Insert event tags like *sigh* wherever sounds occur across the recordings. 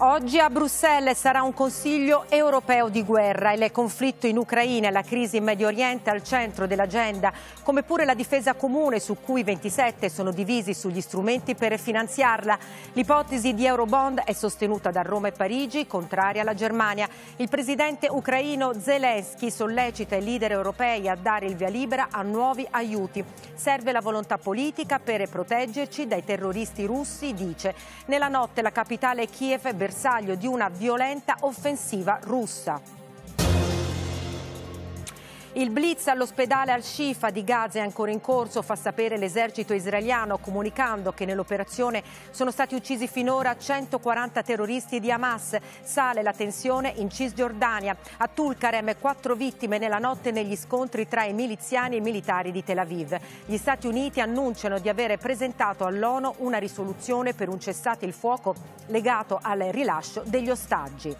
Oggi a Bruxelles sarà un Consiglio europeo di guerra. Il conflitto in Ucraina e la crisi in Medio Oriente al centro dell'agenda, come pure la difesa comune su cui 27 sono divisi sugli strumenti per finanziarla. L'ipotesi di Eurobond è sostenuta da Roma e Parigi, contraria alla Germania. Il presidente ucraino Zelensky sollecita i leader europei a dare il via libera a nuovi aiuti. Serve la volontà politica per proteggerci dai terroristi russi, dice. Nella notte la capitale Kiev bersaglio di una violenta offensiva russa. Il blitz all'ospedale Al-Shifa di Gaza è ancora in corso, fa sapere l'esercito israeliano comunicando che nell'operazione sono stati uccisi finora 140 terroristi di Hamas. Sale la tensione in Cisgiordania. A Tulkarem quattro vittime nella notte negli scontri tra i miliziani e i militari di Tel Aviv. Gli Stati Uniti annunciano di avere presentato all'ONU una risoluzione per un cessate il fuoco legato al rilascio degli ostaggi.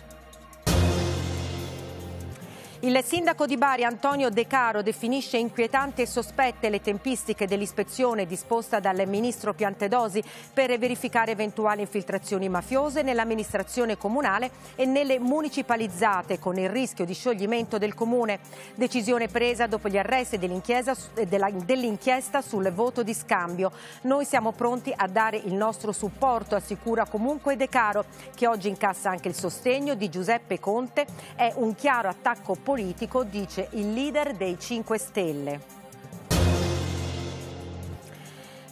Il sindaco di Bari Antonio De Caro definisce inquietanti e sospette le tempistiche dell'ispezione disposta dal ministro Piantedosi per verificare eventuali infiltrazioni mafiose nell'amministrazione comunale e nelle municipalizzate con il rischio di scioglimento del comune. Decisione presa dopo gli arresti eh, dell'inchiesta sul voto di scambio. Noi siamo pronti a dare il nostro supporto, assicura comunque De Caro, che oggi incassa anche il sostegno di Giuseppe Conte. È un chiaro attacco politico, dice il leader dei 5 Stelle.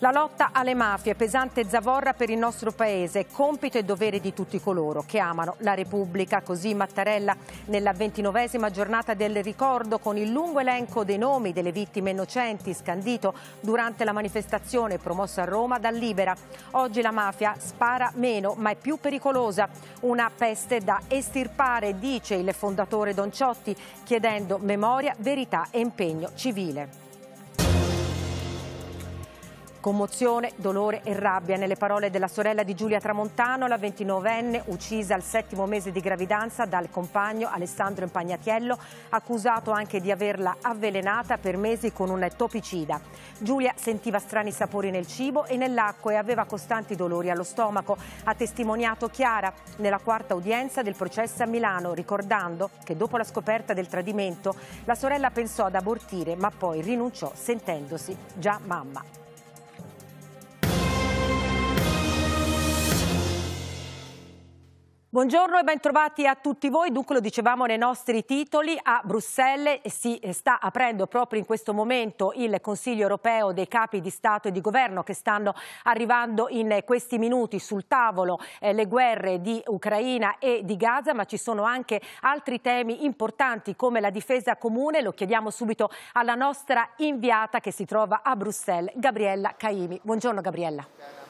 La lotta alle mafie, pesante zavorra per il nostro Paese, compito e dovere di tutti coloro che amano la Repubblica. Così Mattarella nella ventinovesima giornata del ricordo con il lungo elenco dei nomi delle vittime innocenti scandito durante la manifestazione promossa a Roma da Libera. Oggi la mafia spara meno ma è più pericolosa. Una peste da estirpare, dice il fondatore Don Ciotti, chiedendo memoria, verità e impegno civile. Commozione, dolore e rabbia nelle parole della sorella di Giulia Tramontano, la 29enne uccisa al settimo mese di gravidanza dal compagno Alessandro Impagnatiello, accusato anche di averla avvelenata per mesi con un topicida. Giulia sentiva strani sapori nel cibo e nell'acqua e aveva costanti dolori allo stomaco, ha testimoniato Chiara nella quarta udienza del processo a Milano, ricordando che dopo la scoperta del tradimento la sorella pensò ad abortire ma poi rinunciò sentendosi già mamma. Buongiorno e bentrovati a tutti voi. Dunque lo dicevamo nei nostri titoli, a Bruxelles si sta aprendo proprio in questo momento il Consiglio europeo dei capi di Stato e di Governo che stanno arrivando in questi minuti sul tavolo eh, le guerre di Ucraina e di Gaza, ma ci sono anche altri temi importanti come la difesa comune. Lo chiediamo subito alla nostra inviata che si trova a Bruxelles, Gabriella Caimi. Buongiorno Gabriella.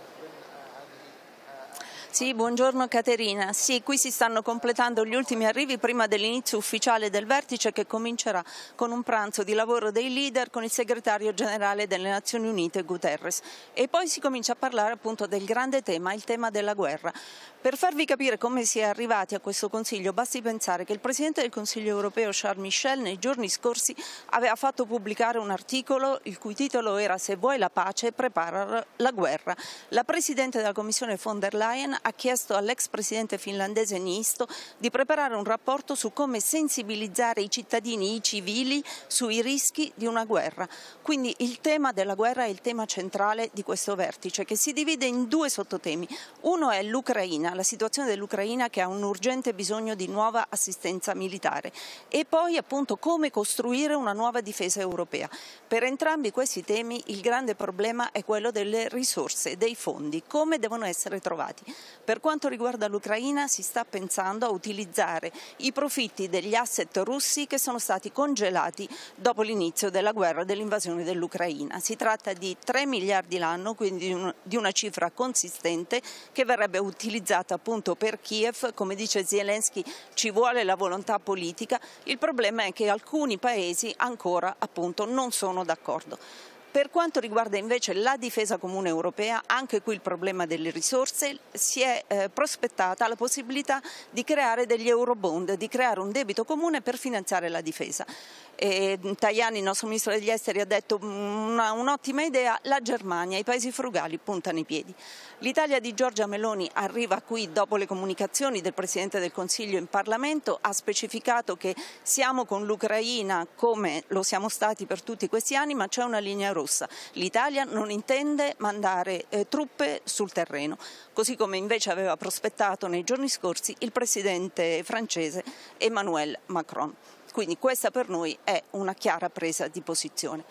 Sì, buongiorno Caterina. Sì, qui si stanno completando gli ultimi arrivi prima dell'inizio ufficiale del vertice che comincerà con un pranzo di lavoro dei leader con il segretario generale delle Nazioni Unite Guterres e poi si comincia a parlare appunto del grande tema, il tema della guerra. Per farvi capire come si è arrivati a questo Consiglio basti pensare che il Presidente del Consiglio europeo Charles Michel nei giorni scorsi aveva fatto pubblicare un articolo il cui titolo era Se vuoi la pace prepara la guerra. La Presidente della Commissione von der Leyen ha chiesto all'ex presidente finlandese Nisto di preparare un rapporto su come sensibilizzare i cittadini, i civili, sui rischi di una guerra. Quindi il tema della guerra è il tema centrale di questo vertice, che si divide in due sottotemi. Uno è l'Ucraina, la situazione dell'Ucraina che ha un urgente bisogno di nuova assistenza militare e poi appunto come costruire una nuova difesa europea. Per entrambi questi temi il grande problema è quello delle risorse, dei fondi, come devono essere trovati. Per quanto riguarda l'Ucraina si sta pensando a utilizzare i profitti degli asset russi che sono stati congelati dopo l'inizio della guerra e dell'invasione dell'Ucraina. Si tratta di 3 miliardi l'anno, quindi di una cifra consistente che verrebbe utilizzata appunto per Kiev. Come dice Zelensky ci vuole la volontà politica. Il problema è che alcuni paesi ancora appunto non sono d'accordo. Per quanto riguarda invece la difesa comune europea, anche qui il problema delle risorse, si è eh, prospettata la possibilità di creare degli eurobond, di creare un debito comune per finanziare la difesa. E mm, Tajani, il nostro ministro degli esteri, ha detto mm, un'ottima idea, la Germania, i paesi frugali puntano i piedi. L'Italia di Giorgia Meloni arriva qui dopo le comunicazioni del Presidente del Consiglio in Parlamento, ha specificato che siamo con l'Ucraina come lo siamo stati per tutti questi anni, ma c'è una linea rossa russa. L'Italia non intende mandare eh, truppe sul terreno, così come invece aveva prospettato nei giorni scorsi il presidente francese Emmanuel Macron. Quindi questa per noi è una chiara presa di posizione.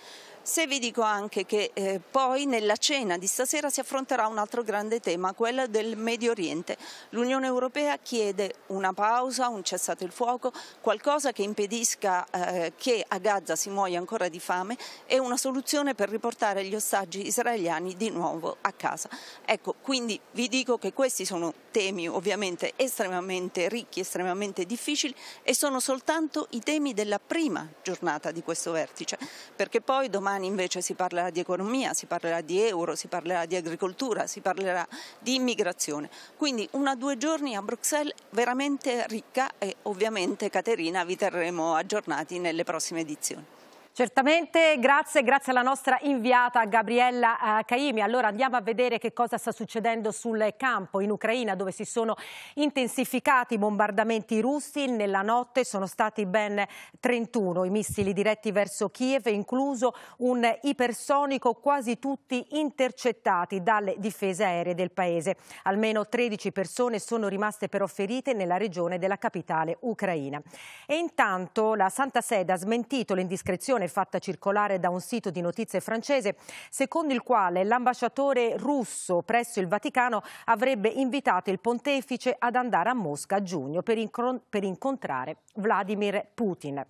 Se vi dico anche che eh, poi nella cena di stasera si affronterà un altro grande tema, quello del Medio Oriente. L'Unione Europea chiede una pausa, un cessate il fuoco, qualcosa che impedisca eh, che a Gaza si muoia ancora di fame e una soluzione per riportare gli ostaggi israeliani di nuovo a casa. Ecco, quindi vi dico che questi sono temi ovviamente estremamente ricchi, estremamente difficili e sono soltanto i temi della prima giornata di questo vertice, perché poi domani domani invece si parlerà di economia, si parlerà di euro, si parlerà di agricoltura, si parlerà di immigrazione. Quindi una due giorni a Bruxelles veramente ricca e ovviamente Caterina vi terremo aggiornati nelle prossime edizioni. Certamente, grazie, grazie alla nostra inviata Gabriella eh, Caimi. Allora andiamo a vedere che cosa sta succedendo sul campo in Ucraina dove si sono intensificati i bombardamenti russi. Nella notte sono stati ben 31 i missili diretti verso Kiev, incluso un ipersonico quasi tutti intercettati dalle difese aeree del paese. Almeno 13 persone sono rimaste però ferite nella regione della capitale ucraina. E intanto la Santa Sede ha smentito l'indiscrezione informazione fatta circolare da un sito di notizie francese, secondo il quale l'ambasciatore russo presso il Vaticano avrebbe invitato il pontefice ad andare a Mosca a giugno per, incontrare Vladimir Putin.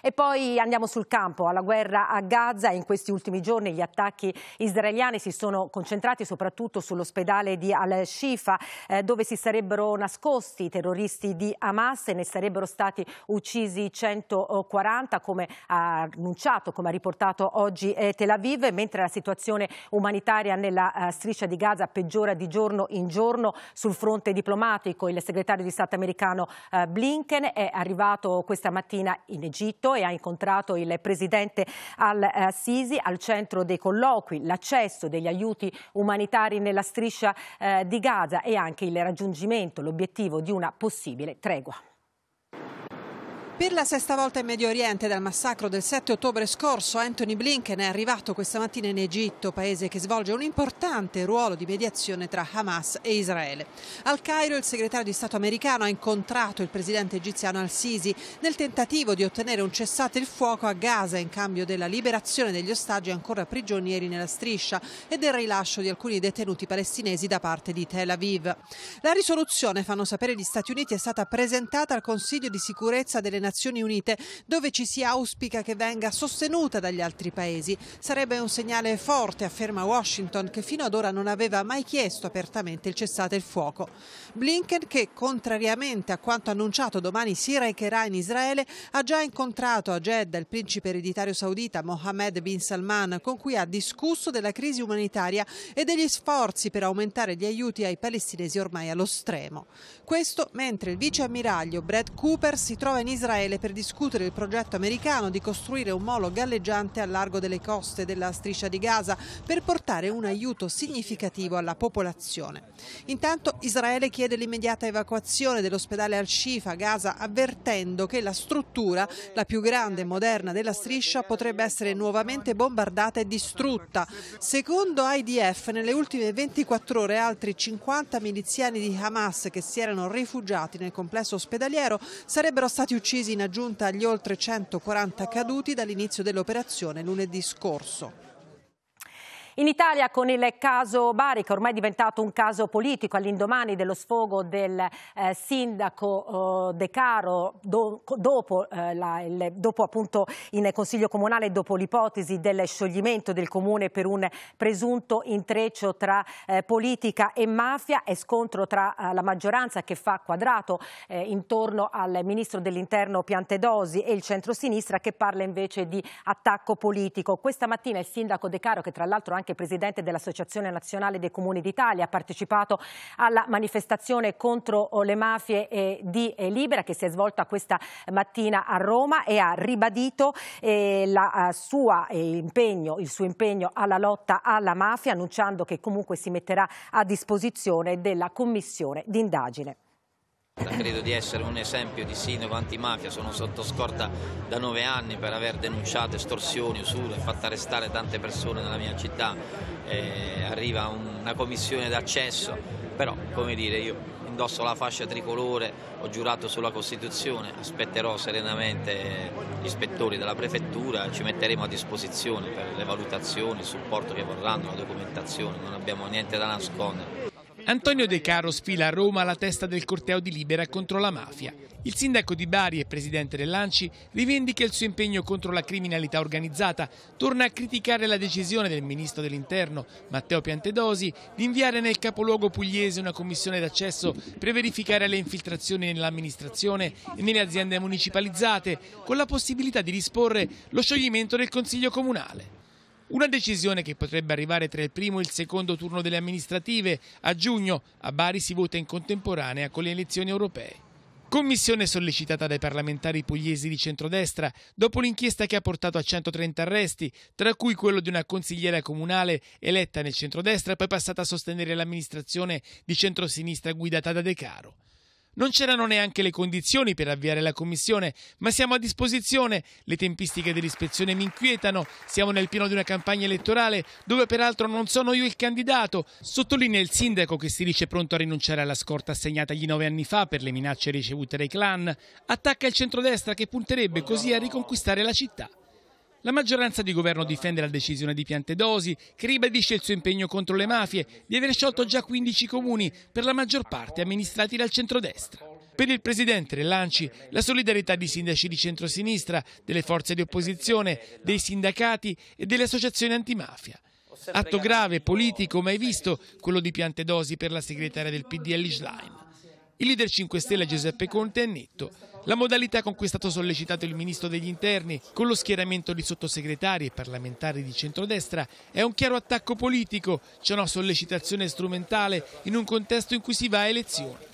E poi andiamo sul campo, alla guerra a Gaza. In questi ultimi giorni gli attacchi israeliani si sono concentrati soprattutto sull'ospedale di Al-Shifa, eh, dove si sarebbero nascosti i terroristi di Hamas e ne sarebbero stati uccisi 140, come ha annunciato, come ha riportato oggi eh, Tel Aviv, mentre la situazione umanitaria nella eh, striscia di Gaza peggiora di giorno in giorno sul fronte diplomatico. Il segretario di Stato americano eh, Blinken è arrivato questa mattina in Egitto e ha incontrato il presidente al-Sisi al centro dei colloqui, l'accesso degli aiuti umanitari nella striscia eh, di Gaza e anche il raggiungimento, l'obiettivo di una possibile tregua. Per la sesta volta in Medio Oriente dal massacro del 7 ottobre scorso Anthony Blinken è arrivato questa mattina in Egitto, paese che svolge un importante ruolo di mediazione tra Hamas e Israele. Al Cairo il segretario di Stato americano ha incontrato il presidente egiziano al-Sisi nel tentativo di ottenere un cessate il fuoco a Gaza in cambio della liberazione degli ostaggi ancora prigionieri nella striscia e del rilascio di alcuni detenuti palestinesi da parte di Tel Aviv. La risoluzione, fanno sapere gli Stati Uniti, è stata presentata al Consiglio di sicurezza delle Nazioni Nazioni Unite, dove ci si auspica che venga sostenuta dagli altri paesi. Sarebbe un segnale forte, afferma Washington, che fino ad ora non aveva mai chiesto apertamente il cessate il fuoco. Blinken, che contrariamente a quanto annunciato domani si recherà in Israele, ha già incontrato a Jeddah il principe ereditario saudita Mohammed bin Salman, con cui ha discusso della crisi umanitaria e degli sforzi per aumentare gli aiuti ai palestinesi ormai allo stremo. Questo mentre il vice ammiraglio Brad Cooper si trova in Israele Israele per discutere il progetto americano di costruire un molo galleggiante a largo delle coste della striscia di Gaza per portare un aiuto significativo alla popolazione. Intanto Israele chiede l'immediata evacuazione dell'ospedale Al-Shifa a Gaza avvertendo che la struttura, la più grande e moderna della striscia, potrebbe essere nuovamente bombardata e distrutta. Secondo IDF nelle ultime 24 ore altri 50 miliziani di Hamas che si erano rifugiati nel complesso ospedaliero sarebbero stati uccisi in aggiunta agli oltre 140 caduti dall'inizio dell'operazione lunedì scorso. In Italia con il caso Bari, che ormai è diventato un caso politico all'indomani dello sfogo del eh, sindaco eh, De Caro do, dopo, eh, la, il, dopo appunto in Consiglio Comunale dopo l'ipotesi del scioglimento del Comune per un presunto intreccio tra eh, politica e mafia e scontro tra eh, la maggioranza che fa quadrato eh, intorno al Ministro dell'Interno Piantedosi e il centrosinistra che parla invece di attacco politico. Questa mattina il sindaco De Caro, che tra l'altro anche anche presidente dell'Associazione Nazionale dei Comuni d'Italia, ha partecipato alla manifestazione contro oh, le mafie eh, di eh, Libera che si è svolta questa mattina a Roma e ha ribadito eh, sua impegno, il suo impegno alla lotta alla mafia, annunciando che comunque si metterà a disposizione della commissione d'indagine. Credo di essere un esempio di sindaco antimafia, sono sotto scorta da nove anni per aver denunciato estorsioni, usure, e fatto arrestare tante persone nella mia città. Eh, arriva una commissione d'accesso, però come dire io indosso la fascia tricolore, ho giurato sulla Costituzione, aspetterò serenamente gli ispettori della prefettura, ci metteremo a disposizione per le valutazioni, il supporto che vorranno, la documentazione, non abbiamo niente da nascondere. Antonio De Caro sfila a Roma alla testa del corteo di Libera contro la mafia. Il sindaco di Bari e presidente dell'Anci rivendica il suo impegno contro la criminalità organizzata, torna a criticare la decisione del ministro dell'Interno, Matteo Piantedosi, di inviare nel capoluogo pugliese una commissione d'accesso per verificare le infiltrazioni nell'amministrazione e nelle aziende municipalizzate, con la possibilità di disporre lo scioglimento del Consiglio Comunale. Una decisione che potrebbe arrivare tra il primo e il secondo turno delle amministrative. A giugno a Bari si vota in contemporanea con le elezioni europee. Commissione sollecitata dai parlamentari pugliesi di centrodestra dopo l'inchiesta che ha portato a 130 arresti, tra cui quello di una consigliera comunale eletta nel centrodestra e poi passata a sostenere l'amministrazione di centrosinistra guidata da De Caro. Non c'erano neanche le condizioni per avviare la commissione, ma siamo a disposizione. Le tempistiche dell'ispezione mi inquietano. Siamo nel pieno di una campagna elettorale dove peraltro non sono io il candidato. Sottolinea il sindaco che si dice pronto a rinunciare alla scorta assegnatagli nove anni fa per le minacce ricevute dai clan. Attacca il centrodestra che punterebbe così a riconquistare la città. La maggioranza di governo difende la decisione di Piantedosi, che ribadisce il suo impegno contro le mafie, di aver sciolto già 15 comuni, per la maggior parte amministrati dal centrodestra. Per il presidente Lanci, la solidarietà di sindaci di centrosinistra, delle forze di opposizione, dei sindacati e delle associazioni antimafia. Atto grave, politico, mai visto quello di Piantedosi per la segretaria del PD Ellie Line. Il leader 5 Stelle Giuseppe Conte è netto. La modalità con cui è stato sollecitato il ministro degli interni, con lo schieramento di sottosegretari e parlamentari di centrodestra, è un chiaro attacco politico, c'è una sollecitazione strumentale in un contesto in cui si va a elezioni.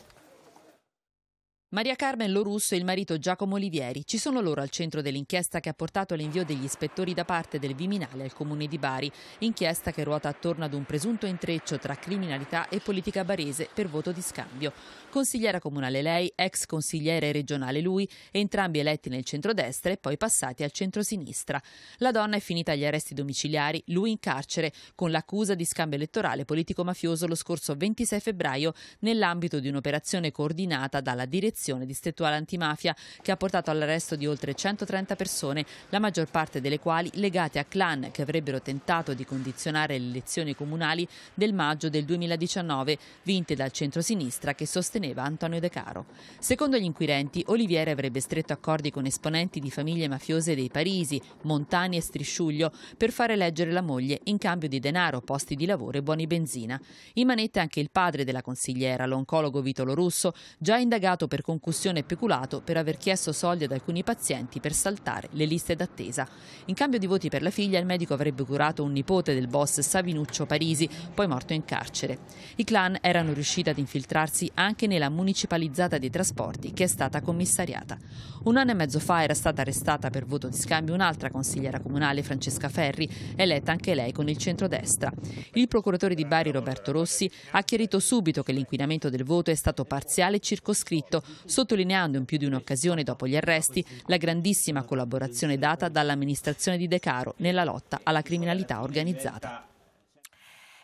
Maria Carmen Lorusso e il marito Giacomo Olivieri ci sono loro al centro dell'inchiesta che ha portato all'invio degli ispettori da parte del Viminale al comune di Bari, inchiesta che ruota attorno ad un presunto intreccio tra criminalità e politica barese per voto di scambio. Consigliera comunale lei, ex consigliere regionale lui, entrambi eletti nel centrodestra e poi passati al centrosinistra. La donna è finita agli arresti domiciliari, lui in carcere, con l'accusa di scambio elettorale politico-mafioso lo scorso 26 febbraio nell'ambito di un'operazione coordinata dalla direzione operazione distrettuale antimafia che ha portato all'arresto di oltre 130 persone, la maggior parte delle quali legate a clan che avrebbero tentato di condizionare le elezioni comunali del maggio del 2019, vinte dal centrosinistra che sosteneva Antonio De Caro. Secondo gli inquirenti, Olivieri avrebbe stretto accordi con esponenti di famiglie mafiose dei Parisi, Montani e Strisciuglio per fare eleggere la moglie in cambio di denaro, posti di lavoro e buoni benzina. In manetta anche il padre della consigliera, l'oncologo Vitolo Russo, già indagato per concussione concussione e peculato per aver chiesto soldi ad alcuni pazienti per saltare le liste d'attesa. In cambio di voti per la figlia il medico avrebbe curato un nipote del boss Savinuccio Parisi, poi morto in carcere. I clan erano riusciti ad infiltrarsi anche nella municipalizzata dei trasporti che è stata commissariata. Un anno e mezzo fa era stata arrestata per voto di scambio un'altra consigliera comunale, Francesca Ferri, eletta anche lei con il centrodestra. Il procuratore di Bari Roberto Rossi ha chiarito subito che l'inquinamento del voto è stato parziale e circoscritto, sottolineando in più di un'occasione dopo gli arresti la grandissima collaborazione data dall'amministrazione di De Caro nella lotta alla criminalità organizzata.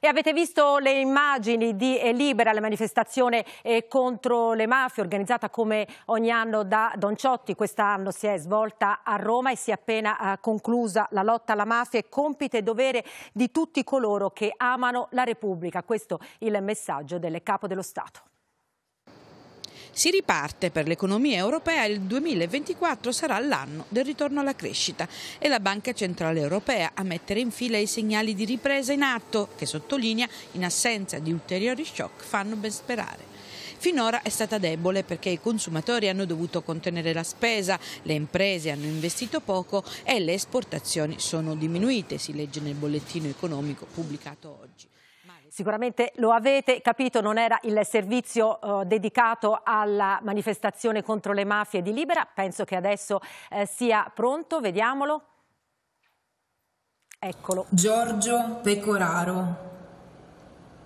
E avete visto le immagini di Libera, la manifestazione eh, contro le mafie organizzata come ogni anno da Don Ciotti. Quest'anno si è svolta a Roma e si è appena eh, conclusa la lotta alla mafia. È compito e dovere di tutti coloro che amano la Repubblica. Questo è il messaggio del Capo dello Stato. Si riparte per l'economia europea, il 2024 sarà l'anno del ritorno alla crescita e la Banca Centrale Europea a mettere in fila i segnali di ripresa in atto che sottolinea in assenza di ulteriori shock fanno ben sperare. Finora è stata debole perché i consumatori hanno dovuto contenere la spesa, le imprese hanno investito poco e le esportazioni sono diminuite, si legge nel bollettino economico pubblicato oggi. Sicuramente lo avete capito, non era il servizio eh, dedicato alla manifestazione contro le mafie di Libera, penso che adesso eh, sia pronto, vediamolo. Eccolo. Giorgio Pecoraro,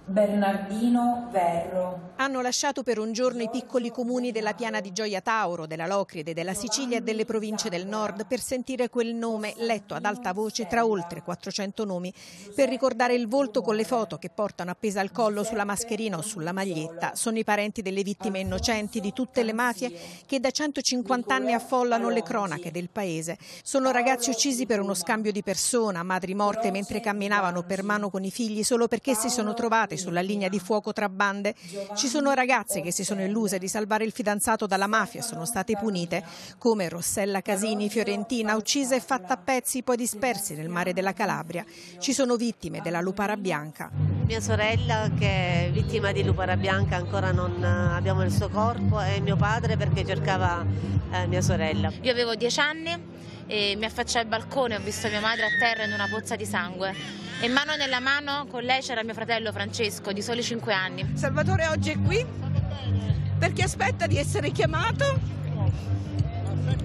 Bernardino Verro. Hanno lasciato per un giorno i piccoli comuni della piana di Gioia Tauro, della Locride, della Sicilia e delle province del nord per sentire quel nome letto ad alta voce tra oltre 400 nomi, per ricordare il volto con le foto che portano appesa al collo sulla mascherina o sulla maglietta. Sono i parenti delle vittime innocenti di tutte le mafie che da 150 anni affollano le cronache del paese. Sono ragazzi uccisi per uno scambio di persona, madri morte mentre camminavano per mano con i figli solo perché si sono trovate morti sulla linea di fuoco tra bande. Ci sono ragazze che si sono illuse di salvare il fidanzato dalla mafia e sono state punite, come Rossella Casini, fiorentina, uccisa e fatta a pezzi poi dispersi nel mare della Calabria. Ci sono vittime della lupara bianca. Mia sorella che è vittima di lupara bianca ancora non eh, abbiamo il suo corpo e mio padre perché cercava eh, mia sorella. Io avevo dieci anni e mi affacciai al balcone, ho visto mia madre a terra in una pozza di sangue e mano nella mano con lei c'era mio fratello Francesco di soli 5 anni. Salvatore oggi è qui perché aspetta di essere chiamato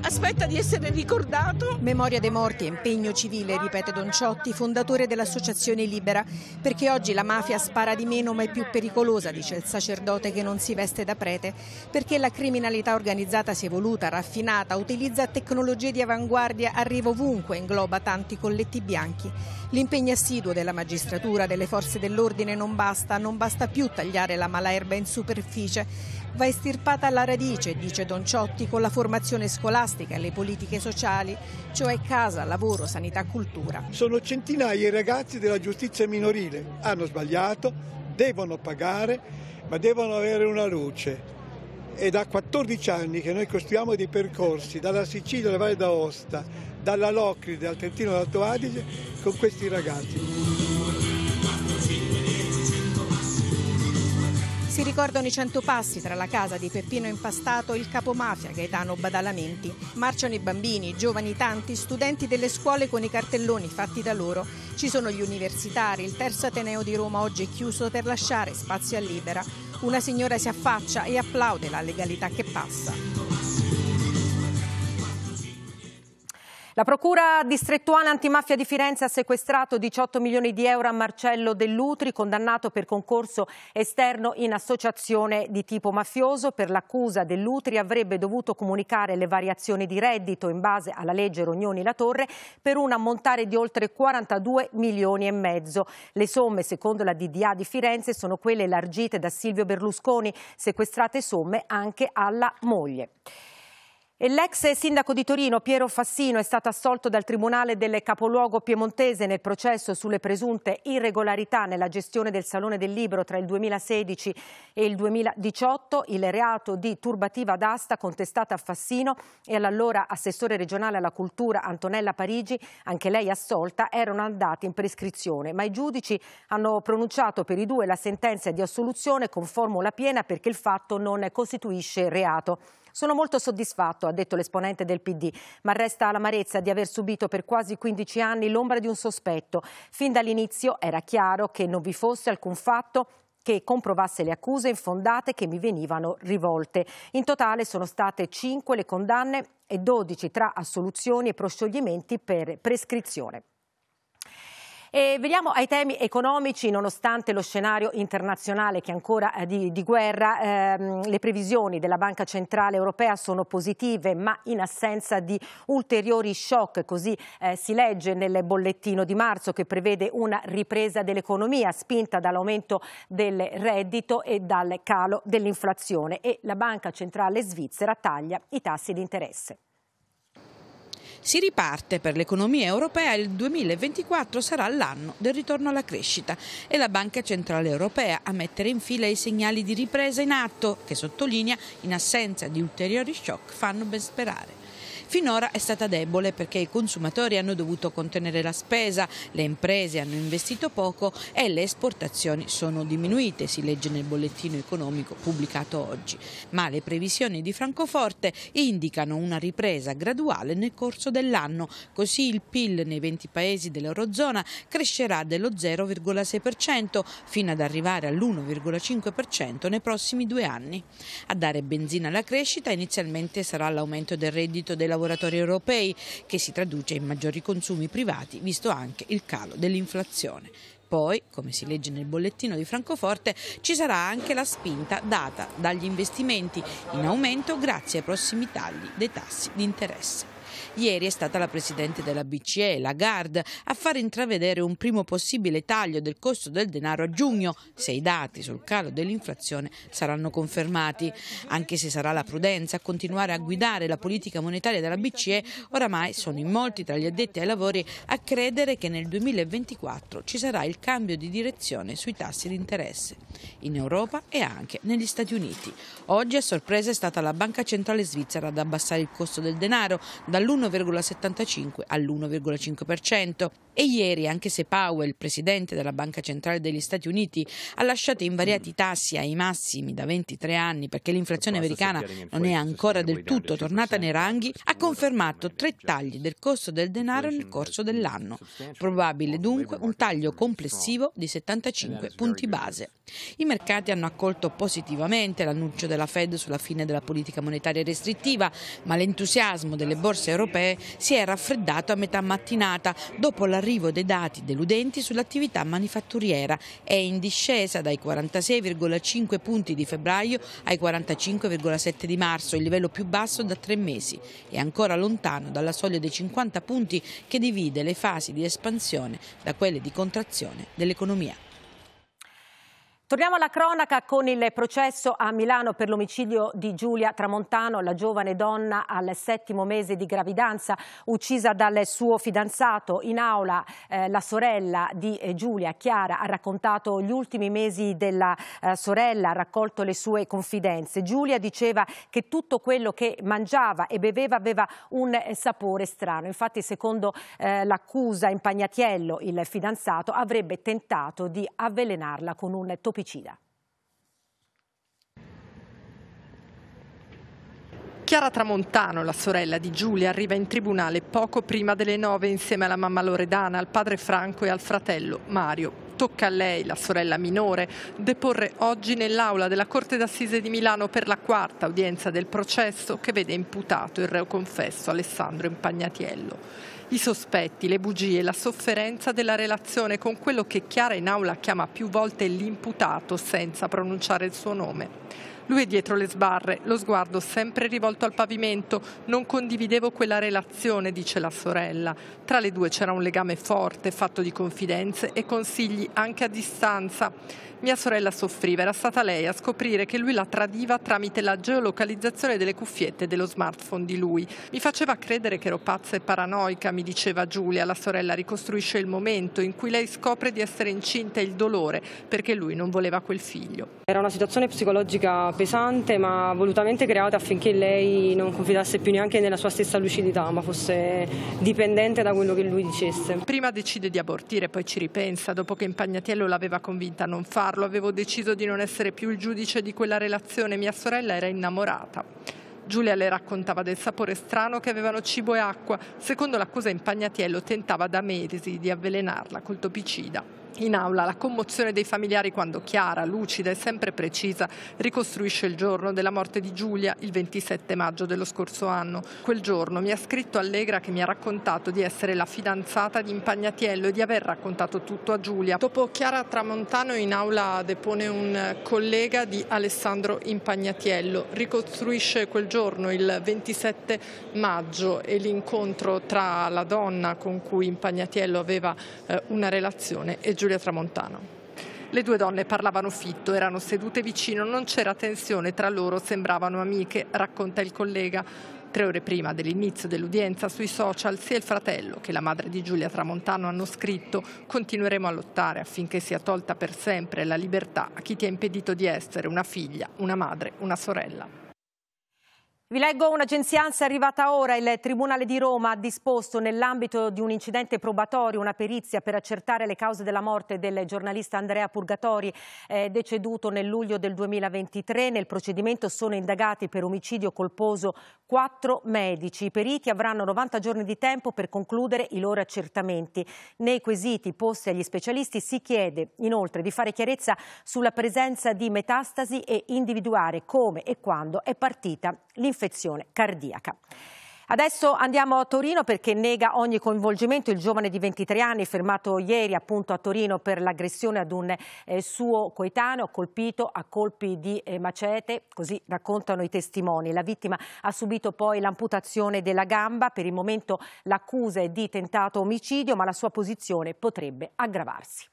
aspetta di essere ricordato. Memoria dei morti e impegno civile, ripete Don Ciotti, fondatore dell'associazione Libera, perché oggi la mafia spara di meno ma è più pericolosa, dice il sacerdote che non si veste da prete, perché la criminalità organizzata si è evoluta, raffinata, utilizza tecnologie di avanguardia, arriva ovunque, ingloba tanti colletti bianchi. L'impegno assiduo della magistratura, delle forze dell'ordine non basta, non basta più tagliare la malerba in superficie va estirpata alla radice, dice Don Ciotti, con la formazione scolastica e le politiche sociali, cioè casa, lavoro, sanità, cultura. Sono centinaia i ragazzi della giustizia minorile, hanno sbagliato, devono pagare, ma devono avere una luce. È da 14 anni che noi costruiamo dei percorsi dalla Sicilia alla Valle d'Aosta, dalla Locride al Trentino d'Alto Adige con questi ragazzi. Si ricordano i cento passi tra la casa di Peppino Impastato e il capomafia Gaetano Badalamenti. Marciano i bambini, i giovani tanti, studenti delle scuole con i cartelloni fatti da loro. Ci sono gli universitari, il terzo Ateneo di Roma oggi è chiuso per lasciare spazio a Libera. Una signora si affaccia e applaude la legalità che passa. La Procura distrettuale antimafia di Firenze ha sequestrato 18 milioni di euro a Marcello Dell'Utri, condannato per concorso esterno in associazione di tipo mafioso. Per l'accusa Dell'Utri avrebbe dovuto comunicare le variazioni di reddito in base alla legge Rognoni-La Torre per un ammontare di oltre 42 milioni e mezzo. Le somme, secondo la DDA di Firenze, sono quelle elargite da Silvio Berlusconi, sequestrate somme anche alla moglie. L'ex sindaco di Torino Piero Fassino è stato assolto dal Tribunale del Capoluogo Piemontese nel processo sulle presunte irregolarità nella gestione del Salone del Libro tra il 2016 e il 2018. Il reato di turbativa d'asta contestata a Fassino e all'allora assessore regionale alla cultura Antonella Parigi, anche lei assolta, erano andati in prescrizione, ma i giudici hanno pronunciato per i due la sentenza di assoluzione con formula piena perché il fatto non costituisce reato. Sono molto soddisfatto, ha detto l'esponente del PD, ma resta l'amarezza di aver subito per quasi 15 anni l'ombra di un sospetto. Fin dall'inizio era chiaro che non vi fosse alcun fatto che comprovasse le accuse infondate che mi venivano rivolte. In totale sono state 5 le condanne e 12 tra assoluzioni e proscioglimenti per prescrizione. E veniamo ai temi economici, nonostante lo scenario internazionale che è ancora eh, di, di guerra, ehm, le previsioni della Banca Centrale Europea sono positive, ma in assenza di ulteriori shock, così eh, si legge nel bollettino di marzo che prevede una ripresa dell'economia spinta dall'aumento del reddito e dal calo dell'inflazione e la Banca Centrale Svizzera taglia i tassi di interesse. Si riparte per l'economia europea, il 2024 sarà l'anno del ritorno alla crescita e la Banca Centrale Europea a mettere in fila i segnali di ripresa in atto che sottolinea in assenza di ulteriori shock fanno ben sperare finora è stata debole perché i consumatori hanno dovuto contenere la spesa, le imprese hanno investito poco e le esportazioni sono diminuite, si legge nel bollettino economico pubblicato oggi. Ma le previsioni di Francoforte indicano una ripresa graduale nel corso dell'anno, così il PIL nei 20 paesi dell'Eurozona crescerà dello 0,6% fino ad arrivare all'1,5% nei prossimi due anni. A dare benzina alla crescita inizialmente sarà l'aumento del reddito dei lavoratori lavoratori europei, che si traduce in maggiori consumi privati, visto anche il calo dell'inflazione. Poi, come si legge nel bollettino di Francoforte, ci sarà anche la spinta data dagli investimenti in aumento grazie ai prossimi tagli dei tassi di interesse. Ieri è stata la Presidente della BCE, Lagarde, a far intravedere un primo possibile taglio del costo del denaro a giugno, se i dati sul calo dell'inflazione saranno confermati. Anche se sarà la prudenza a continuare a guidare la politica monetaria della BCE, oramai sono in molti tra gli addetti ai lavori a credere che nel 2024 ci sarà il cambio di direzione sui tassi di interesse in Europa e anche negli Stati Uniti. Oggi a sorpresa è stata la Banca Centrale Svizzera ad abbassare il costo del denaro dall'1,5 dall'1,75 all'1,5%. E ieri, anche se Powell, presidente della Banca Centrale degli Stati Uniti, ha lasciato invariati i tassi ai massimi da 23 anni perché l'inflazione americana non è ancora del tutto tornata nei ranghi, ha confermato tre tagli del costo del denaro nel corso dell'anno. Probabile dunque un taglio complessivo di 75 punti base. I mercati hanno accolto positivamente l'annuncio della Fed sulla fine della politica monetaria restrittiva, ma l'entusiasmo delle borse europee europee si è raffreddato a metà mattinata dopo l'arrivo dei dati deludenti sull'attività manifatturiera. È in discesa dai 46,5 punti di febbraio ai 45,7 di marzo, il livello più basso da tre mesi È ancora lontano dalla soglia dei 50 punti che divide le fasi di espansione da quelle di contrazione dell'economia. Torniamo alla cronaca con il processo a Milano per l'omicidio di Giulia Tramontano, la giovane donna al settimo mese di gravidanza uccisa dal suo fidanzato. In aula eh, la sorella di eh, Giulia, Chiara, ha raccontato gli ultimi mesi della eh, sorella, ha raccolto le sue confidenze. Giulia diceva che tutto quello che mangiava e beveva aveva un eh, sapore strano. Infatti, secondo eh, l'accusa in Pagnatiello il fidanzato avrebbe tentato di avvelenarla con un topino tropicida. Chiara Tramontano, la sorella di Giulia, arriva in tribunale poco prima delle nove insieme alla mamma Loredana, al padre Franco e al fratello Mario tocca a lei, la sorella minore, deporre oggi nell'aula della Corte d'Assise di Milano per la quarta udienza del processo che vede imputato il reo confesso Alessandro Impagnatiello. I sospetti, le bugie, la sofferenza della relazione con quello che Chiara in aula chiama più volte l'imputato senza pronunciare il suo nome. Lui è dietro le sbarre, lo sguardo sempre rivolto al pavimento. Non condividevo quella relazione, dice la sorella. Tra le due c'era un legame forte, fatto di confidenze e consigli anche a distanza. Mia sorella soffriva, era stata lei a scoprire che lui la tradiva tramite la geolocalizzazione delle cuffiette dello smartphone di lui. Mi faceva credere che ero pazza e paranoica, mi diceva Giulia. La sorella ricostruisce il momento in cui lei scopre di essere incinta e il dolore perché lui non voleva quel figlio. Era una situazione psicologica pesante ma volutamente creata affinché lei non confidasse più neanche nella sua stessa lucidità ma fosse dipendente da quello che lui dicesse. Prima decide di abortire, poi ci ripensa, dopo che Impagnatiello l'aveva convinta a non farlo, avevo deciso di non essere più il giudice di quella relazione, mia sorella era innamorata. Giulia le raccontava del sapore strano che avevano cibo e acqua. Secondo l'accusa Impagnatiello tentava da mesi di avvelenarla col topicida. In aula la commozione dei familiari quando chiara, lucida e sempre precisa ricostruisce il giorno della morte di Giulia il 27 maggio dello scorso anno. Quel giorno mi ha scritto Allegra che mi ha raccontato di essere la fidanzata di Impagnatiello e di aver raccontato tutto a Giulia. Dopo Chiara Tramontano in aula depone un collega di Alessandro Impagnatiello. Ricostruisce quel giorno il 27 maggio e l'incontro tra la donna con cui Impagnatiello aveva eh, una relazione e Giulia. Giulia Tramontano. Le due donne parlavano fitto, erano sedute vicino, non c'era tensione tra loro, sembravano amiche, racconta il collega. Tre ore prima dell'inizio dell'udienza sui social sia il fratello che la madre di Giulia Tramontano hanno scritto continueremo a lottare affinché sia tolta per sempre la libertà a chi ti ha impedito di essere una figlia, una madre, una sorella. Vi leggo un'agenzia ANSA arrivata ora. Il Tribunale di Roma ha disposto nell'ambito di un incidente probatorio una perizia per accertare le cause della morte del giornalista Andrea Purgatori, eh, deceduto nel luglio del 2023. Nel procedimento sono indagati per omicidio colposo quattro medici. I periti avranno 90 giorni di tempo per concludere i loro accertamenti. Nei quesiti posti agli specialisti si chiede inoltre di fare chiarezza sulla presenza di metastasi e individuare come e quando è partita l'informazione un'infezione cardiaca. Adesso andiamo a Torino perché nega ogni coinvolgimento il giovane di 23 anni fermato ieri appunto a Torino per l'aggressione ad un eh, suo coetaneo colpito a colpi di eh, macete, così raccontano i testimoni. La vittima ha subito poi l'amputazione della gamba, per il momento l'accusa è di tentato omicidio ma la sua posizione potrebbe aggravarsi.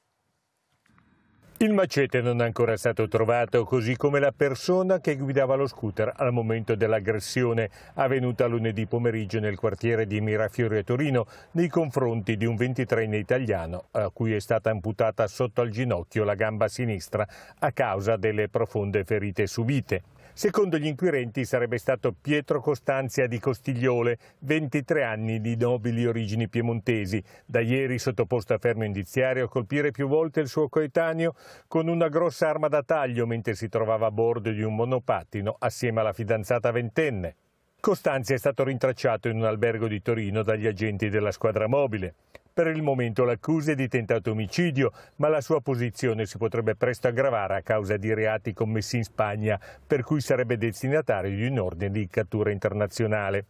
Il macete non è ancora stato trovato, così come la persona che guidava lo scooter al momento dell'aggressione avvenuta lunedì pomeriggio nel quartiere di Mirafiori a Torino nei confronti di un 23enne italiano a cui è stata amputata sotto al ginocchio la gamba sinistra a causa delle profonde ferite subite. Secondo gli inquirenti sarebbe stato Pietro Costanzia di Costigliole, 23 anni di nobili origini piemontesi, da ieri sottoposto a fermo indiziario a colpire più volte il suo coetaneo con una grossa arma da taglio mentre si trovava a bordo di un monopattino assieme alla fidanzata ventenne. Costanzi è stato rintracciato in un albergo di Torino dagli agenti della squadra mobile. Per il momento l'accusa è di tentato omicidio, ma la sua posizione si potrebbe presto aggravare a causa di reati commessi in Spagna, per cui sarebbe destinatario di un ordine di cattura internazionale.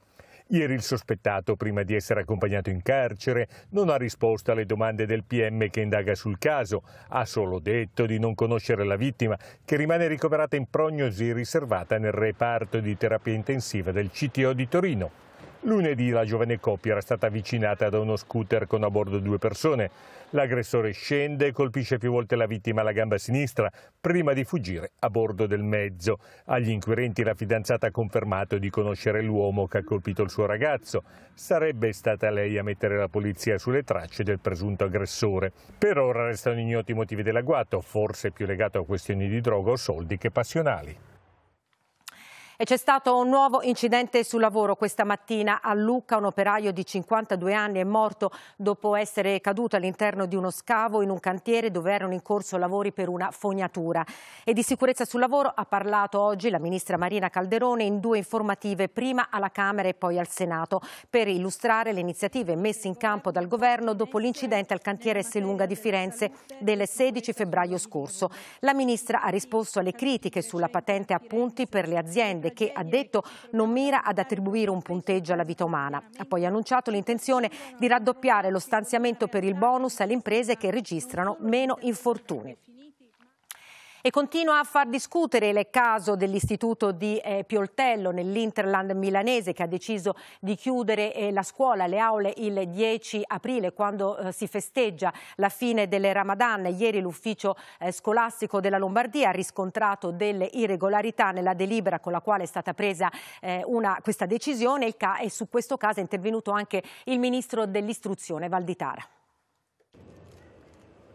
Ieri il sospettato, prima di essere accompagnato in carcere, non ha risposto alle domande del PM che indaga sul caso, ha solo detto di non conoscere la vittima, che rimane ricoverata in prognosi riservata nel reparto di terapia intensiva del CTO di Torino. Lunedì la giovane coppia era stata avvicinata da uno scooter con a bordo due persone. L'aggressore scende e colpisce più volte la vittima alla gamba sinistra prima di fuggire a bordo del mezzo. Agli inquirenti la fidanzata ha confermato di conoscere l'uomo che ha colpito il suo ragazzo. Sarebbe stata lei a mettere la polizia sulle tracce del presunto aggressore. Per ora restano ignoti i motivi dell'agguato, forse più legato a questioni di droga o soldi che passionali. E c'è stato un nuovo incidente sul lavoro questa mattina a Lucca. Un operaio di 52 anni è morto dopo essere caduto all'interno di uno scavo in un cantiere dove erano in corso lavori per una fognatura. E di sicurezza sul lavoro ha parlato oggi la ministra Marina Calderone in due informative, prima alla Camera e poi al Senato, per illustrare le iniziative messe in campo dal governo dopo l'incidente al cantiere Selunga di Firenze del 16 febbraio scorso. La ministra ha risposto alle critiche sulla patente appunti per le aziende Nazionale che ha detto non mira ad attribuire un punteggio alla vita umana. Ha poi annunciato l'intenzione di raddoppiare lo stanziamento per il bonus alle imprese che registrano meno infortuni. E continua a far discutere il caso dell'istituto di eh, Pioltello nell'Interland milanese che ha deciso di chiudere eh, la scuola, le aule il 10 aprile quando eh, si festeggia la fine del Ramadan. Ieri l'ufficio eh, scolastico della Lombardia ha riscontrato delle irregolarità nella delibera con la quale è stata presa eh, una, questa decisione e su questo caso è intervenuto anche il ministro dell'istruzione Valditara.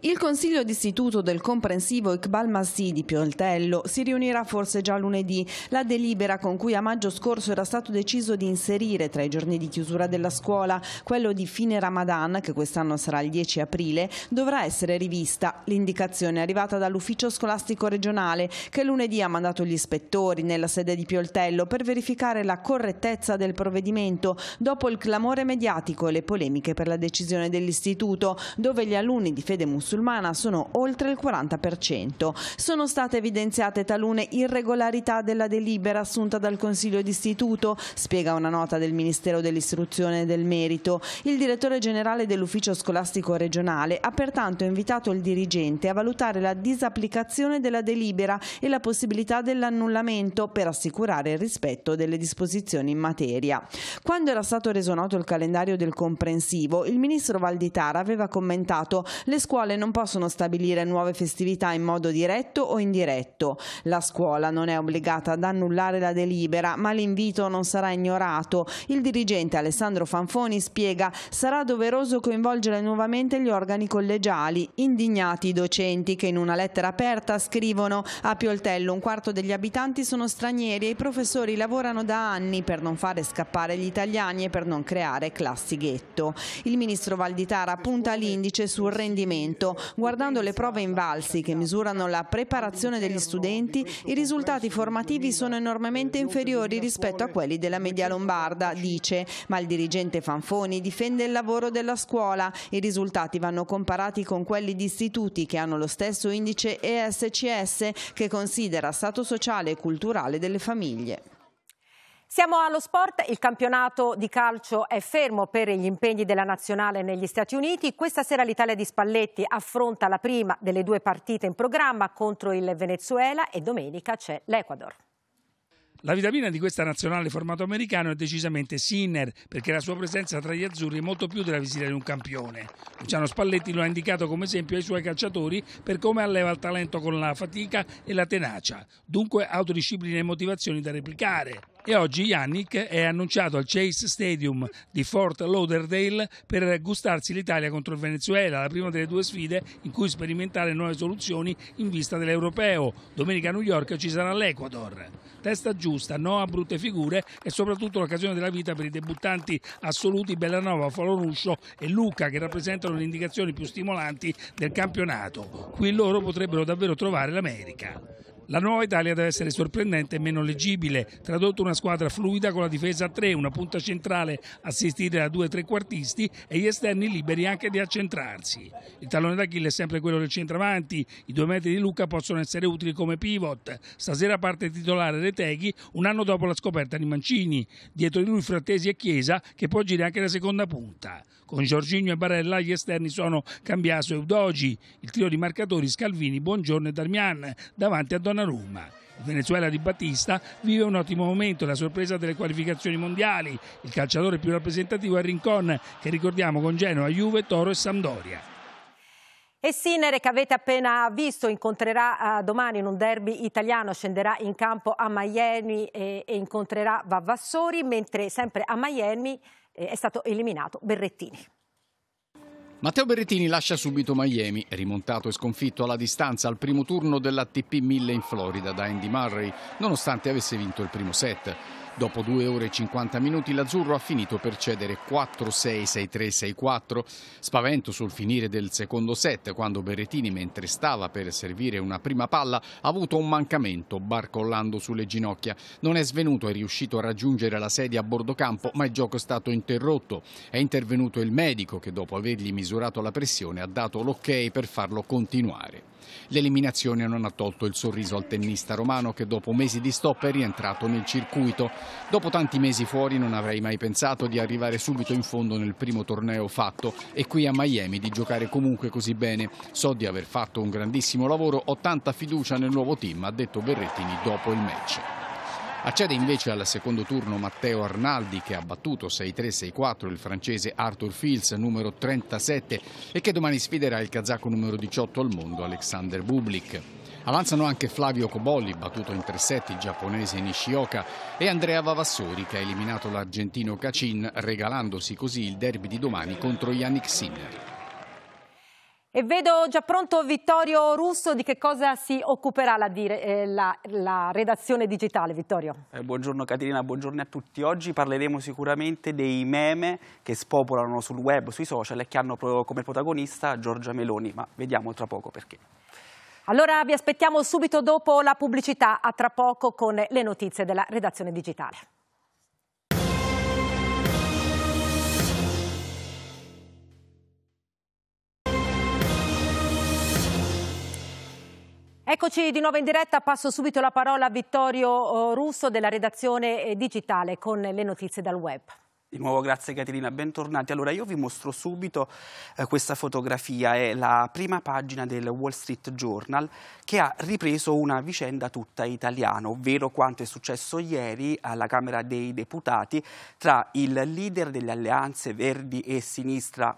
Il Consiglio d'Istituto del Comprensivo Iqbal Massi di Pioltello si riunirà forse già lunedì. La delibera con cui a maggio scorso era stato deciso di inserire tra i giorni di chiusura della scuola quello di fine Ramadan, che quest'anno sarà il 10 aprile, dovrà essere rivista. L'indicazione è arrivata dall'Ufficio Scolastico Regionale, che lunedì ha mandato gli ispettori nella sede di Pioltello per verificare la correttezza del provvedimento dopo il clamore mediatico e le polemiche per la decisione dell'istituto, dove gli alunni di fede musulmana musulmana sono oltre il 40%. Sono state evidenziate talune irregolarità della delibera assunta dal Consiglio d'Istituto, spiega una nota del Ministero dell'Istruzione e del Merito. Il direttore generale dell'Ufficio Scolastico Regionale ha pertanto invitato il dirigente a valutare la disapplicazione della delibera e la possibilità dell'annullamento per assicurare il rispetto delle disposizioni in materia. Quando era stato reso noto il calendario del comprensivo, il ministro Valditara aveva commentato le scuole non possono stabilire nuove festività in modo diretto o indiretto. La scuola non è obbligata ad annullare la delibera, ma l'invito non sarà ignorato. Il dirigente Alessandro Fanfoni spiega sarà doveroso coinvolgere nuovamente gli organi collegiali, indignati i docenti che in una lettera aperta scrivono a Pioltello un quarto degli abitanti sono stranieri e i professori lavorano da anni per non fare scappare gli italiani e per non creare classi ghetto. Il ministro Valditara punta l'indice sul rendimento guardando le prove invalsi che misurano la preparazione degli studenti, i risultati formativi sono enormemente inferiori rispetto a quelli della media lombarda, dice, ma il dirigente Fanfoni difende il lavoro della scuola, i risultati vanno comparati con quelli di istituti che hanno lo stesso indice ESCS che considera stato sociale e culturale delle famiglie. Siamo allo sport, il campionato di calcio è fermo per gli impegni della nazionale negli Stati Uniti. Questa sera l'Italia di Spalletti affronta la prima delle due partite in programma contro il Venezuela e domenica c'è l'Ecuador. La vitamina di questa nazionale formato americano è decisamente Sinner, perché la sua presenza tra gli azzurri è molto più della visita di un campione. Luciano Spalletti lo ha indicato come esempio ai suoi calciatori per come alleva il talento con la fatica e la tenacia, dunque autodisciplina e motivazioni da replicare. E oggi Yannick è annunciato al Chase Stadium di Fort Lauderdale per gustarsi l'Italia contro il Venezuela, la prima delle due sfide in cui sperimentare nuove soluzioni in vista dell'Europeo. Domenica a New York ci sarà l'Ecuador. Testa giusta, no a brutte figure e soprattutto l'occasione della vita per i debuttanti assoluti Bellanova, Faloruscio e Luca che rappresentano le indicazioni più stimolanti del campionato. Qui loro potrebbero davvero trovare l'America. La nuova Italia deve essere sorprendente e meno leggibile, tradotto una squadra fluida con la difesa a tre, una punta centrale assistita da due tre quartisti e gli esterni liberi anche di accentrarsi. Il tallone d'Achille è sempre quello del centravanti, i due metri di Luca possono essere utili come pivot. Stasera parte titolare Reteghi un anno dopo la scoperta di Mancini, dietro di lui Frattesi e Chiesa che può agire anche la seconda punta. Con Giorginio e Barella gli esterni sono Cambiaso e Udogi, il trio di marcatori Scalvini, Buongiorno e Darmian davanti a Don Donnarumma. Il Venezuela di Battista vive un ottimo momento, la sorpresa delle qualificazioni mondiali. Il calciatore più rappresentativo è Rincon, che ricordiamo con Genoa, Juve, Toro e Sampdoria. E Sinere che avete appena visto incontrerà eh, domani in un derby italiano, scenderà in campo a Miami e, eh, e incontrerà Vavassori, mentre sempre a Miami eh, è stato eliminato Berrettini. Matteo Berrettini lascia subito Miami, rimontato e sconfitto alla distanza al primo turno dell'ATP 1000 in Florida da Andy Murray, nonostante avesse vinto il primo set. Dopo 2 ore e 50 minuti l'Azzurro ha finito per cedere 4-6-6-3-6-4. Spavento sul finire del secondo set quando Berrettini, mentre stava per servire una prima palla, ha avuto un mancamento barcollando sulle ginocchia. Non è svenuto, è riuscito a raggiungere la sedia a bordo campo, ma il gioco è stato interrotto. È intervenuto il medico che dopo avergli misurato la pressione ha dato l'ok per farlo continuare. L'eliminazione non ha tolto il sorriso al tennista romano che dopo mesi di stop è rientrato nel circuito. Dopo tanti mesi fuori non avrei mai pensato di arrivare subito in fondo nel primo torneo fatto e qui a Miami di giocare comunque così bene. So di aver fatto un grandissimo lavoro, ho tanta fiducia nel nuovo team, ha detto Berrettini dopo il match. Accede invece al secondo turno Matteo Arnaldi che ha battuto 6-3-6-4 il francese Arthur Fils numero 37 e che domani sfiderà il kazako numero 18 al mondo Alexander Bublik. Avanzano anche Flavio Cobolli, battuto in tre set il giapponese Nishioka, e Andrea Vavassori, che ha eliminato l'argentino Cacin, regalandosi così il derby di domani contro Yannick Sinner. E vedo già pronto Vittorio Russo, di che cosa si occuperà la, dire, eh, la, la redazione digitale, Vittorio? Eh, buongiorno Caterina, buongiorno a tutti. Oggi parleremo sicuramente dei meme che spopolano sul web, sui social e che hanno come protagonista Giorgia Meloni, ma vediamo tra poco perché. Allora vi aspettiamo subito dopo la pubblicità, a tra poco con le notizie della redazione digitale. Eccoci di nuovo in diretta, passo subito la parola a Vittorio eh, Russo della redazione eh, digitale con le notizie dal web. Di nuovo grazie Caterina, bentornati. Allora io vi mostro subito eh, questa fotografia, è la prima pagina del Wall Street Journal che ha ripreso una vicenda tutta italiana, ovvero quanto è successo ieri alla Camera dei Deputati tra il leader delle alleanze Verdi e Sinistra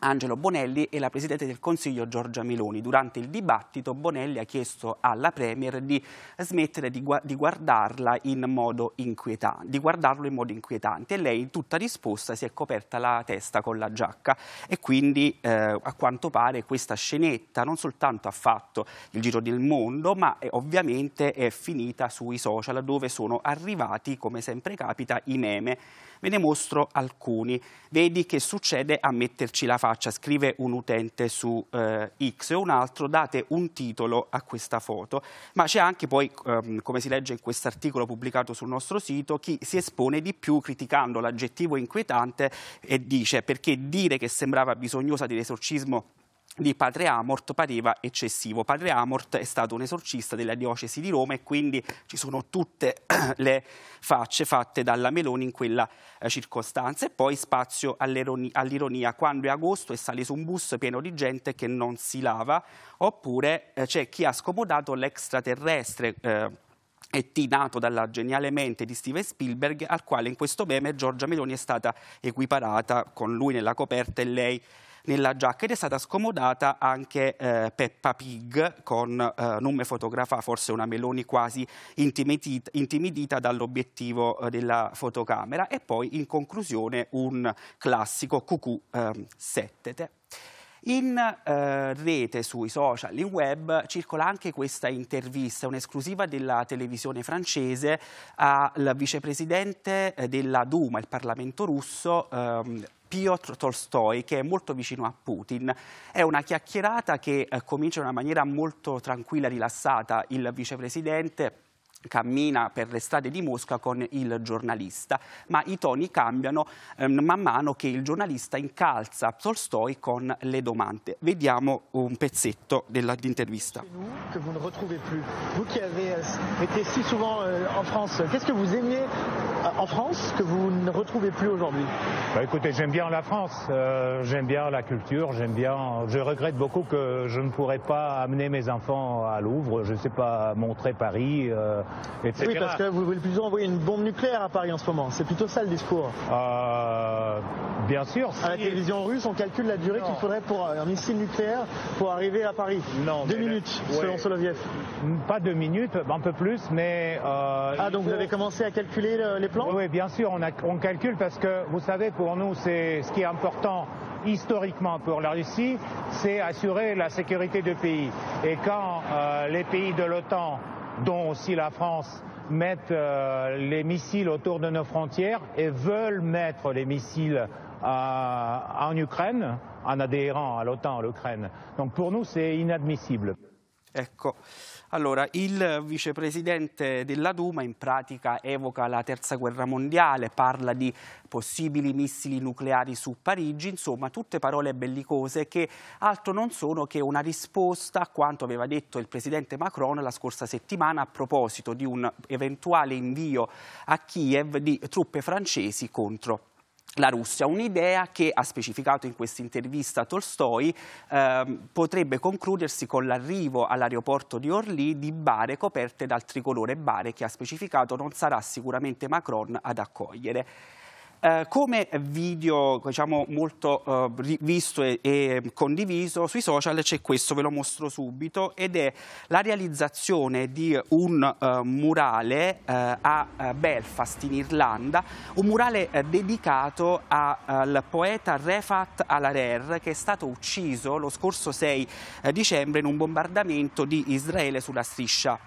Angelo Bonelli e la Presidente del Consiglio Giorgia Meloni. Durante il dibattito Bonelli ha chiesto alla Premier di smettere di, gu di guardarla in modo inquietante, guardarlo in modo inquietante e lei in tutta risposta si è coperta la testa con la giacca e quindi eh, a quanto pare questa scenetta non soltanto ha fatto il giro del mondo ma è, eh, ovviamente è finita sui social dove sono arrivati come sempre capita i meme. Ve ne mostro alcuni. Vedi che succede a metterci la faccia faccia, scrive un utente su eh, X e un altro, date un titolo a questa foto, ma c'è anche poi, ehm, come si legge in questo articolo pubblicato sul nostro sito, chi si espone di più criticando l'aggettivo inquietante e dice perché dire che sembrava bisognosa di dell'esorcismo di Padre Amort pareva eccessivo. Padre Amort è stato un esorcista della diocesi di Roma e quindi ci sono tutte *clears throat* le facce fatte dalla Meloni in quella eh, circostanza. E poi spazio all'ironia, quando è agosto e sale su un bus pieno di gente che non si lava, oppure eh, c'è chi ha scomodato l'extraterrestre. Eh, e T nato dalla geniale mente di Steven Spielberg, al quale in questo meme Giorgia Meloni è stata equiparata con lui nella coperta e lei nella giacca ed è stata scomodata anche eh, Peppa Pig con eh, non fotografa, forse una Meloni quasi intimidita, intimidita dall'obiettivo eh, della fotocamera e poi in conclusione un classico QQ 7. Ehm, in eh, rete, sui social, in web, circola anche questa intervista, un'esclusiva della televisione francese al vicepresidente eh, della Duma, il Parlamento russo, ehm, Piotr Tolstoi, che è molto vicino a Putin. È una chiacchierata che eh, comincia in una maniera molto tranquilla, rilassata. Il vicepresidente cammina per le strade di Mosca con il giornalista, ma i toni cambiano ehm, man mano che il giornalista incalza Tolstoi con le domande. Vediamo un pezzetto dell'intervista. Che vous ne retrouvez plus. Vous qui avez euh, été si souvent euh, en France, qu'est-ce que vous aimiez en France que vous ne retrouvez plus aujourd'hui bah, Écoutez, j'aime bien la France, euh, j'aime bien la culture, j'aime bien. Je regrette beaucoup que je ne pourrais pas amener mes enfants à Louvre, je ne sais pas, montrer Paris, euh, etc. Oui, parce que vous voulez plutôt envoyer une bombe nucléaire à Paris en ce moment. C'est plutôt ça le discours. Euh, bien sûr. À la télévision russe, on calcule la durée qu'il faudrait pour un missile nucléaire pour arriver à Paris. Non. Deux minutes, selon Soloviev. Pas deux minutes, un peu plus, mais. ah, donc vous avez commencé à calculer les oui, bien sûr, on, on calcule parce que, vous savez, pour nous, c'est ce qui est important historiquement pour la Russie, c'est assurer la sécurité du pays. Et quand euh, les pays de l'OTAN, dont aussi la France, mettent euh, les missiles autour de nos frontières et veulent mettre les missiles euh, en Ukraine, en adhérant à l'OTAN, à l'Ukraine. Donc pour nous, c'est inadmissible. Ecco, allora il vicepresidente della Duma in pratica evoca la terza guerra mondiale, parla di possibili missili nucleari su Parigi, insomma tutte parole bellicose che altro non sono che una risposta a quanto aveva detto il presidente Macron la scorsa settimana a proposito di un eventuale invio a Kiev di truppe francesi contro la Russia, un'idea che ha specificato in questa intervista Tolstoi eh, potrebbe concludersi con l'arrivo all'aeroporto di Orly di bare coperte dal tricolore, bare che ha specificato non sarà sicuramente Macron ad accogliere. Eh, come video diciamo, molto eh, visto e, e, mm, condiviso sui social c'è questo, ve lo mostro subito, ed è la realizzazione di un eh, murale eh, a eh, Belfast in Irlanda, un murale dedicato a, al poeta Refat Alarer che è stato ucciso lo scorso 6 dicembre in un bombardamento di Israele sulla striscia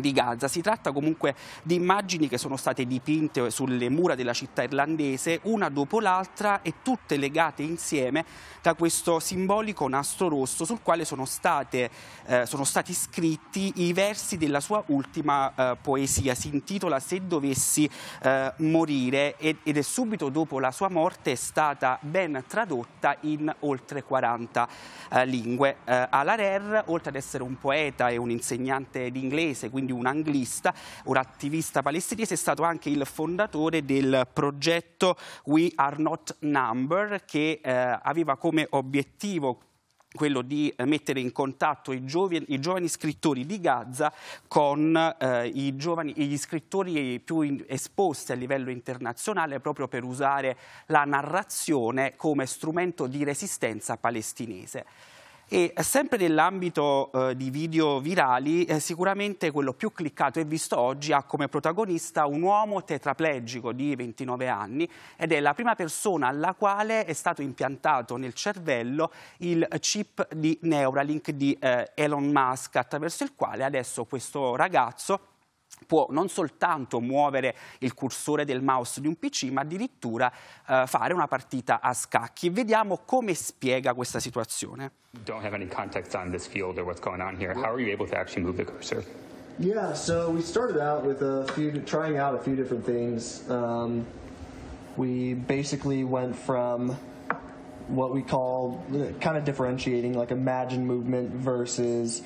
di Gaza. Si tratta comunque di immagini che sono state dipinte sulle mura della città irlandese, una dopo l'altra e tutte legate insieme da questo simbolico nastro rosso sul quale sono, state, eh, sono stati scritti i versi della sua ultima eh, poesia. Si intitola Se dovessi eh, morire ed, è subito dopo la sua morte stata ben tradotta in oltre 40 eh, lingue. Eh, Alarer, oltre ad essere un poeta e un insegnante di inglese, quindi quindi un anglista, un attivista palestinese, è stato anche il fondatore del progetto We Are Not Number che eh, aveva come obiettivo quello di mettere in contatto i giovani, i giovani scrittori di Gaza con eh, i giovani, gli scrittori più in, esposti a livello internazionale proprio per usare la narrazione come strumento di resistenza palestinese. E eh, sempre nell'ambito eh, di video virali, eh, sicuramente quello più cliccato e visto oggi ha come protagonista un uomo tetraplegico di 29 anni ed è la prima persona alla quale è stato impiantato nel cervello il chip di Neuralink di eh, Elon Musk, attraverso il quale adesso questo ragazzo può non soltanto muovere il cursore del mouse di un PC, ma addirittura eh, fare una partita a scacchi. Vediamo come spiega questa situazione. Don't have any context on this field or what's going on here. How are you able to actually move the cursor? Yeah, so we started out with a few, trying out a few different things. Um, we basically went from what we call kind of differentiating, like imagine movement versus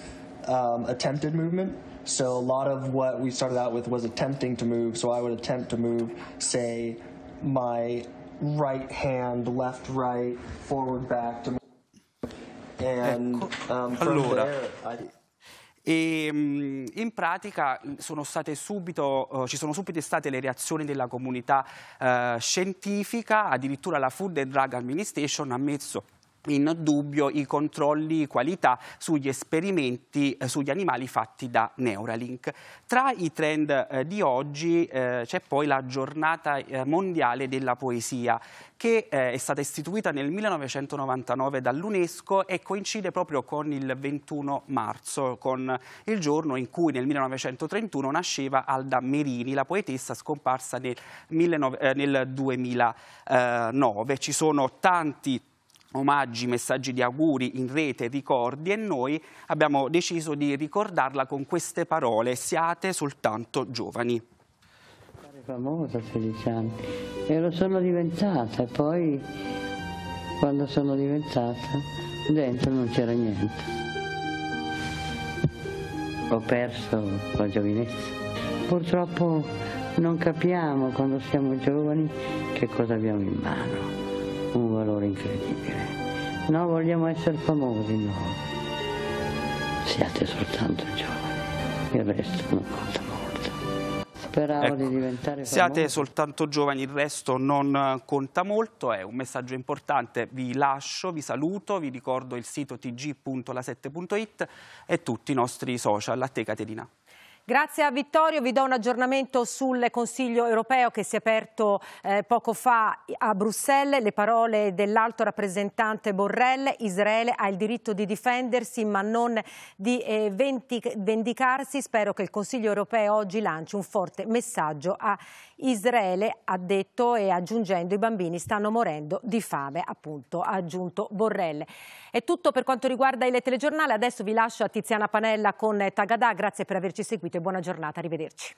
um, attempted movement. So a lot of what we started out with was attempting to move. So I would attempt to move, say, my right hand, left, right, forward, back. To and, ecco. um, allora. E, ehm, in pratica sono subito, eh, ci sono subito state le reazioni della comunità eh, scientifica, addirittura la Food and Drug Administration ha messo in dubbio i controlli qualità sugli esperimenti eh, sugli animali fatti da Neuralink. Tra i trend eh, di oggi eh, c'è poi la giornata eh, mondiale della poesia che eh, è stata istituita nel 1999 dall'UNESCO e coincide proprio con il 21 marzo, con il giorno in cui nel 1931 nasceva Alda Merini, la poetessa scomparsa nel, 19, eh, nel 2009. Ci sono tanti omaggi, messaggi di auguri in rete, ricordi e noi abbiamo deciso di ricordarla con queste parole, siate soltanto giovani. Famosa a 16 anni e lo sono diventata e poi quando sono diventata dentro non c'era niente. Ho perso la giovinezza. Purtroppo non capiamo quando siamo giovani che cosa abbiamo in mano un valore incredibile. Noi vogliamo essere famosi, no. Siate soltanto giovani, il resto non conta molto. Speravo ecco, di diventare famoso. Siate soltanto giovani, il resto non eh, conta molto, è un messaggio importante. Vi lascio, vi saluto, vi ricordo il sito tg.la7.it e tutti i nostri social. A te Caterina. Grazie a Vittorio, vi do un aggiornamento sul Consiglio europeo che si è aperto eh, poco fa a Bruxelles. Le parole dell'alto rappresentante Borrell, Israele ha il diritto di difendersi ma non di eh, vendicarsi. Spero che il Consiglio europeo oggi lanci un forte messaggio a Israele ha detto e aggiungendo i bambini stanno morendo di fame, appunto ha aggiunto Borrell. È tutto per quanto riguarda il telegiornale, adesso vi lascio a Tiziana Panella con Tagadà, grazie per averci seguito e buona giornata, arrivederci.